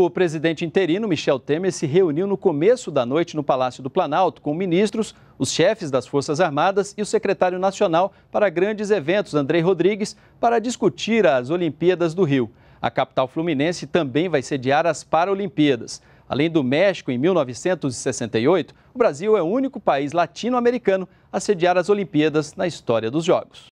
O presidente interino, Michel Temer, se reuniu no começo da noite no Palácio do Planalto com ministros, os chefes das Forças Armadas e o secretário nacional para grandes eventos, Andrei Rodrigues, para discutir as Olimpíadas do Rio. A capital fluminense também vai sediar as Paralimpíadas. Além do México, em 1968, o Brasil é o único país latino-americano a sediar as Olimpíadas na história dos Jogos.